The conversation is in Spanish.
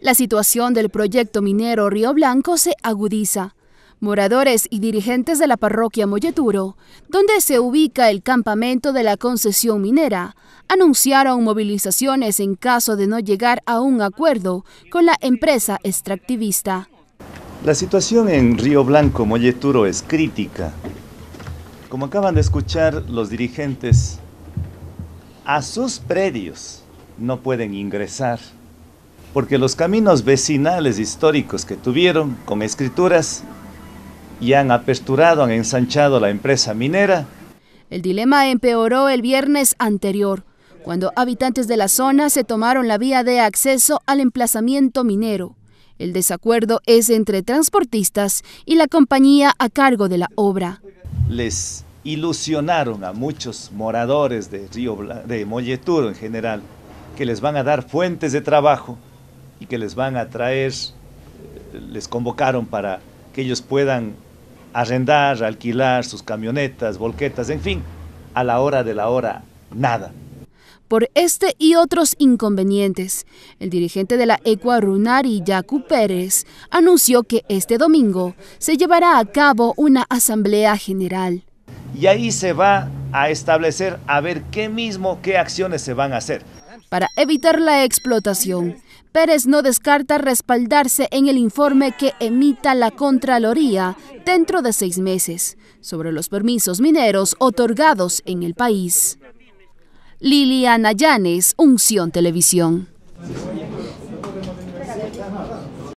La situación del proyecto minero Río Blanco se agudiza. Moradores y dirigentes de la parroquia Molleturo, donde se ubica el campamento de la concesión minera, anunciaron movilizaciones en caso de no llegar a un acuerdo con la empresa extractivista. La situación en Río Blanco Molleturo es crítica. Como acaban de escuchar los dirigentes, a sus predios no pueden ingresar, porque los caminos vecinales históricos que tuvieron con escrituras ya han aperturado, han ensanchado la empresa minera. El dilema empeoró el viernes anterior, cuando habitantes de la zona se tomaron la vía de acceso al emplazamiento minero. El desacuerdo es entre transportistas y la compañía a cargo de la obra. Les ilusionaron a muchos moradores de, Río de Molleturo en general, que les van a dar fuentes de trabajo y que les van a traer, les convocaron para que ellos puedan arrendar, alquilar sus camionetas, volquetas, en fin, a la hora de la hora, nada. Por este y otros inconvenientes, el dirigente de la Ecua Runari, Yacu Pérez, anunció que este domingo se llevará a cabo una asamblea general. Y ahí se va a establecer a ver qué mismo, qué acciones se van a hacer para evitar la explotación. Pérez no descarta respaldarse en el informe que emita la Contraloría dentro de seis meses sobre los permisos mineros otorgados en el país. Liliana Llanes, Unción Televisión.